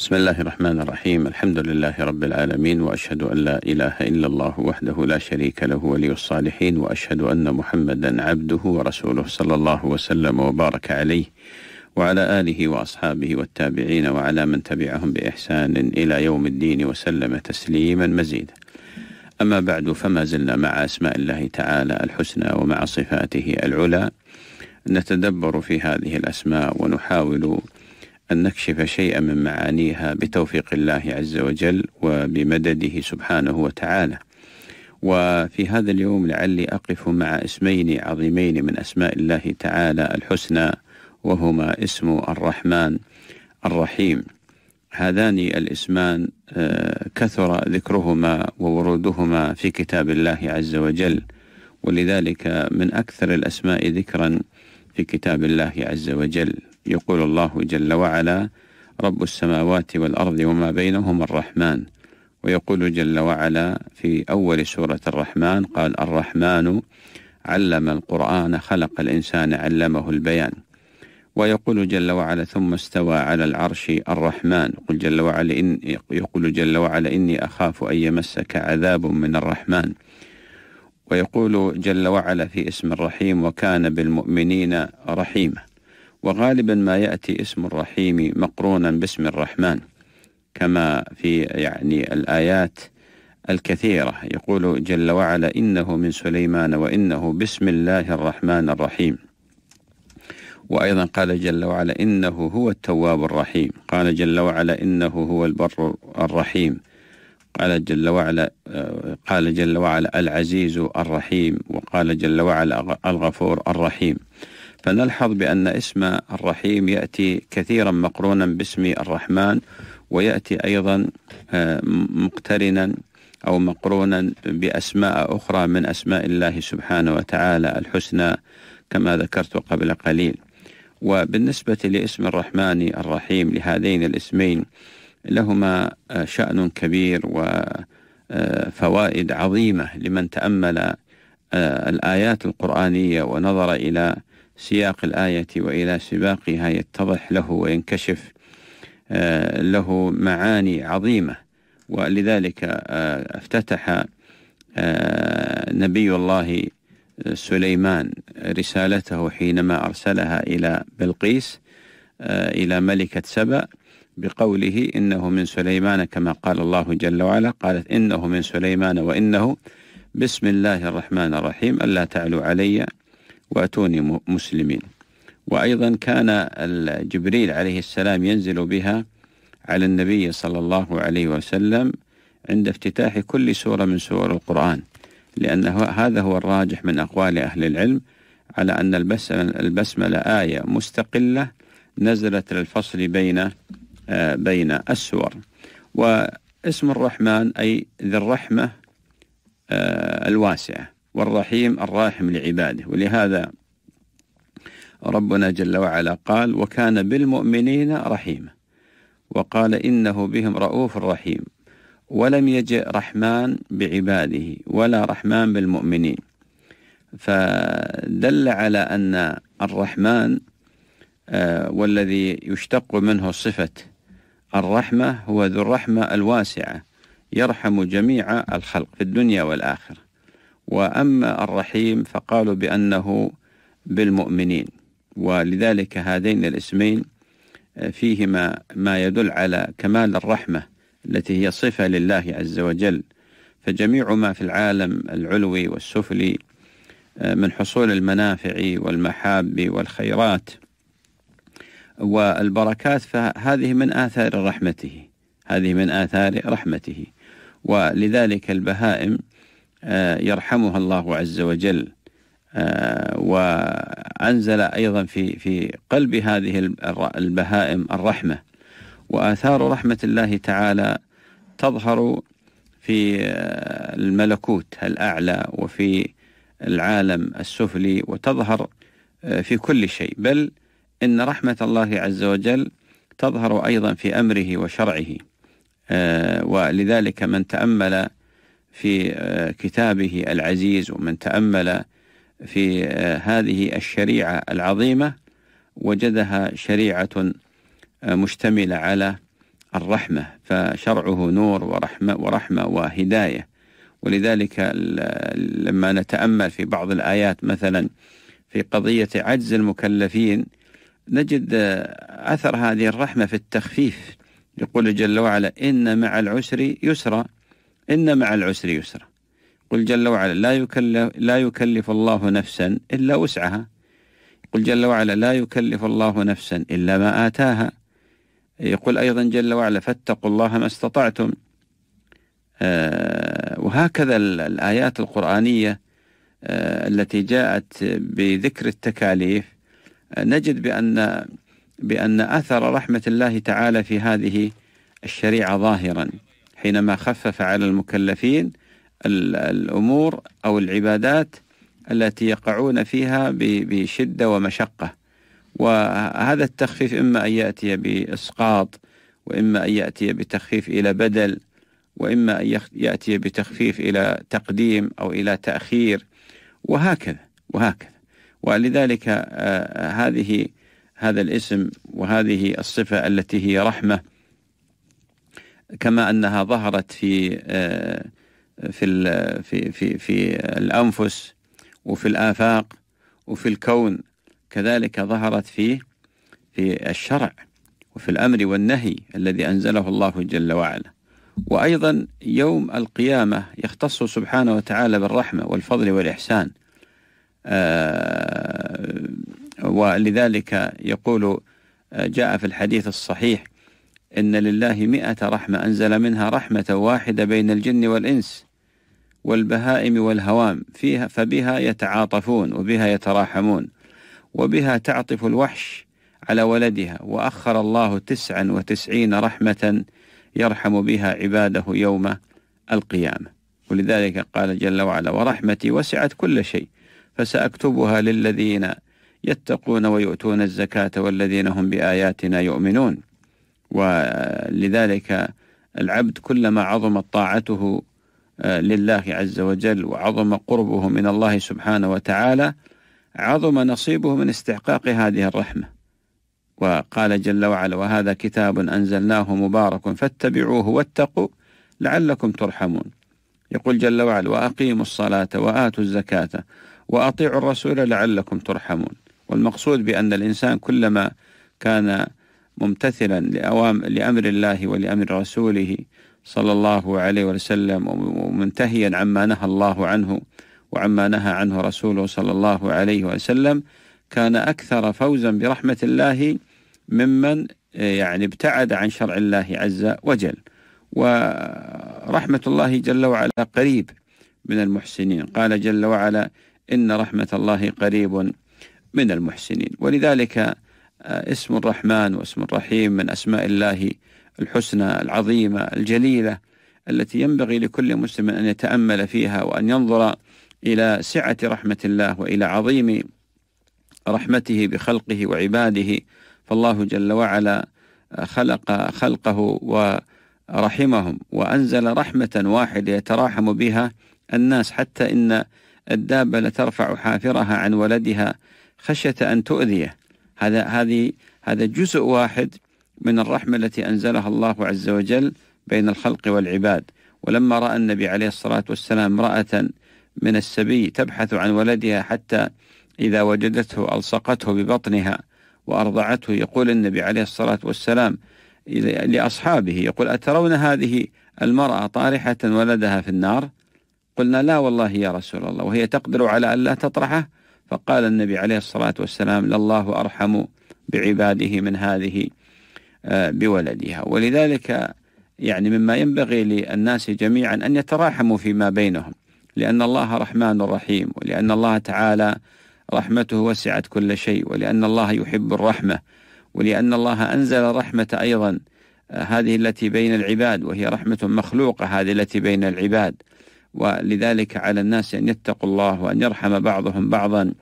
بسم الله الرحمن الرحيم الحمد لله رب العالمين وأشهد أن لا إله إلا الله وحده لا شريك له ولي الصالحين وأشهد أن محمدا عبده ورسوله صلى الله وسلم وبارك عليه وعلى آله وأصحابه والتابعين وعلى من تبعهم بإحسان إلى يوم الدين وسلم تسليما مزيدا أما بعد فما زلنا مع أسماء الله تعالى الحسنى ومع صفاته العلى نتدبر في هذه الأسماء ونحاول أن نكشف شيئا من معانيها بتوفيق الله عز وجل وبمدده سبحانه وتعالى وفي هذا اليوم لعلي أقف مع اسمين عظيمين من أسماء الله تعالى الحسنى وهما اسم الرحمن الرحيم هذان الاسمان آه، كثر ذكرهما وورودهما في كتاب الله عز وجل ولذلك من أكثر الأسماء ذكرا في كتاب الله عز وجل يقول الله جل وعلا رب السماوات والأرض وما بينهما الرحمن ويقول جل وعلا في أول سورة الرحمن قال الرحمن علم القرآن خلق الإنسان علمه البيان ويقول جل وعلا ثم استوى على العرش الرحمن قل جل وعلا إن يقول جل وعلا إني أخاف أن يمسك عذاب من الرحمن ويقول جل وعلا في اسم الرحيم وكان بالمؤمنين رحيما وغالبا ما يأتي اسم الرحيم مقرونا باسم الرحمن كما في يعني الآيات الكثيرة يقول جل وعلا إنه من سليمان وإنه بسم الله الرحمن الرحيم وأيضا قال جل وعلا إنه هو التواب الرحيم قال جل وعلا إنه هو البر الرحيم قال جل وعلا قال جل وعلا العزيز الرحيم وقال جل وعلا الغفور الرحيم فنلحظ بأن اسم الرحيم يأتي كثيرا مقرونا باسم الرحمن ويأتي أيضا آه، مقترنا أو مقرونا بأسماء أخرى من أسماء الله سبحانه وتعالى الحسنى كما ذكرت قبل قليل وبالنسبة لاسم الرحمن الرحيم لهذين الاسمين لهما آه، شأن كبير وفوائد آه، عظيمة لمن تأمل آه، الآيات القرآنية ونظر إلى سياق الآية وإلى سباقها يتضح له وينكشف له معاني عظيمة ولذلك افتتح نبي الله سليمان رسالته حينما أرسلها إلى بلقيس إلى ملكة سبأ بقوله إنه من سليمان كما قال الله جل وعلا قالت إنه من سليمان وإنه بسم الله الرحمن الرحيم ألا تعلوا علي وأتوني مسلمين وأيضا كان جبريل عليه السلام ينزل بها على النبي صلى الله عليه وسلم عند افتتاح كل سورة من سور القرآن لأنه هذا هو الراجح من أقوال أهل العلم على أن البسملة آية مستقلة نزلت للفصل بين بين السور واسم الرحمن أي ذي الرحمة آه، الواسعة والرحيم الراحم لعباده ولهذا ربنا جل وعلا قال وكان بالمؤمنين رحيما وقال إنه بهم رؤوف رحيم ولم يجئ رحمن بعباده ولا رحمن بالمؤمنين فدل على أن الرحمن آه، والذي يشتق منه صفة الرحمة هو ذو الرحمة الواسعة يرحم جميع الخلق في الدنيا والآخرة وأما الرحيم فقالوا بأنه بالمؤمنين ولذلك هذين الاسمين آه، فيهما ما يدل على كمال الرحمة التي هي صفة لله عز وجل فجميع ما في العالم العلوي والسفلي آه، من حصول المنافع والمحاب والخيرات والبركات فهذه من آثار رحمته هذه من آثار رحمته ولذلك البهائم آه، يرحمها الله عز وجل آه، وأنزل أيضا في في قلب هذه البهائم الرحمة وآثار رحمة الله تعالى تظهر في آه، الملكوت الأعلى وفي العالم السفلي وتظهر في كل شيء بل إن رحمة الله عز وجل تظهر أيضا في أمره وشرعه آه، ولذلك من تأمل في آه، كتابه العزيز ومن تأمل في آه، هذه الشريعة العظيمة وجدها شريعة مشتملة على الرحمة فشرعه نور ورحمة, ورحمة وهداية ولذلك لما نتأمل في بعض الآيات مثلا في قضية عجز المكلفين نجد آه، أثر هذه الرحمة في التخفيف يقول جل وعلا إن مع العسر يسرا إن مع العسر يسرا قل جل وعلا لا يكلف, لا يكلف الله نفسا إلا وسعها قل جل وعلا لا يكلف الله نفسا إلا ما آتاها يقول أيضا جل وعلا فاتقوا الله ما استطعتم آه، وهكذا الآيات القرآنية آه، التي جاءت بذكر التكاليف نجد بأن بأن أثر رحمة الله تعالى في هذه الشريعة ظاهرا حينما خفف على المكلفين الأمور أو العبادات التي يقعون فيها بشدة ومشقة وهذا التخفيف إما أن يأتي بإسقاط وإما أن يأتي بتخفيف إلى بدل وإما أن يأتي بتخفيف إلى تقديم أو إلى تأخير وهكذا وهكذا ولذلك آه، آه، هذه هذا الاسم وهذه الصفة التي هي رحمة كما أنها ظهرت في آه، في في في, في الأنفس وفي الآفاق وفي الكون كذلك ظهرت في في الشرع وفي الأمر والنهي الذي أنزله الله جل وعلا وأيضا يوم القيامة يختص سبحانه وتعالى بالرحمة والفضل والإحسان آه، ولذلك يقول آه، جاء في الحديث الصحيح إن لله مئة رحمة أنزل منها رحمة واحدة بين الجن والإنس والبهائم والهوام فيها فبها يتعاطفون وبها يتراحمون وبها تعطف الوحش على ولدها وأخر الله تسعا وتسعين رحمة يرحم بها عباده يوم القيامة ولذلك قال جل وعلا ورحمتي وسعت كل شيء فسأكتبها للذين يتقون ويؤتون الزكاة والذين هم بآياتنا يؤمنون ولذلك العبد كلما عظمت طاعته آه، لله عز وجل وعظم قربه من الله سبحانه وتعالى عظم نصيبه من استحقاق هذه الرحمة وقال جل وعلا وهذا كتاب أنزلناه مبارك فاتبعوه واتقوا لعلكم ترحمون يقول جل وعلا وأقيموا الصلاة وآتوا الزكاة وأطيعوا الرسول لعلكم ترحمون والمقصود بأن الإنسان كلما كان ممتثلا لأوام لأمر الله ولأمر رسوله صلى الله عليه وسلم ومنتهيا عما نهى الله عنه وعما نهى عنه رسوله صلى الله عليه وسلم كان أكثر فوزا برحمة الله ممن يعني ابتعد عن شرع الله عز وجل ورحمة الله جل وعلا قريب من المحسنين قال جل وعلا إن رحمة الله قريب من المحسنين ولذلك آه، اسم الرحمن واسم الرحيم من أسماء الله الحسنى العظيمة الجليلة التي ينبغي لكل مسلم أن يتأمل فيها وأن ينظر إلى سعة رحمة الله وإلى عظيم رحمته بخلقه وعباده فالله جل وعلا آه، خلق خلقه ورحمهم وأنزل رحمة واحدة يتراحم بها الناس حتى إن الدابة لترفع حافرها عن ولدها خشية أن تؤذيه هذا هذه هذا جزء واحد من الرحمة التي أنزلها الله عز وجل بين الخلق والعباد ولما رأى النبي عليه الصلاة والسلام امرأة من السبي تبحث عن ولدها حتى إذا وجدته ألصقته ببطنها وأرضعته يقول النبي عليه الصلاة والسلام لأصحابه يقول أترون هذه المرأة طارحة ولدها في النار قلنا لا والله يا رسول الله وهي تقدر على أن لا تطرحه فقال النبي عليه الصلاة والسلام لله أرحم بعباده من هذه آه، بولدها ولذلك يعني مما ينبغي للناس جميعا أن يتراحموا فيما بينهم لأن الله رحمن رحيم ولأن الله تعالى رحمته وسعت كل شيء ولأن الله يحب الرحمة ولأن الله أنزل رحمة أيضا آه، هذه التي بين العباد وهي رحمة مخلوقة هذه التي بين العباد ولذلك على الناس أن يتقوا الله وأن يرحم بعضهم بعضا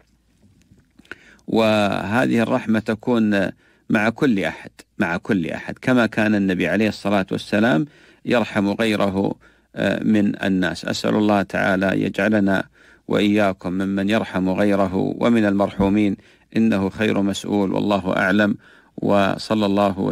وهذه الرحمة تكون مع كل أحد مع كل أحد كما كان النبي عليه الصلاة والسلام يرحم غيره آه، من الناس أسأل الله تعالى يجعلنا وإياكم ممن يرحم غيره ومن المرحومين إنه خير مسؤول والله أعلم وصلى الله وسلم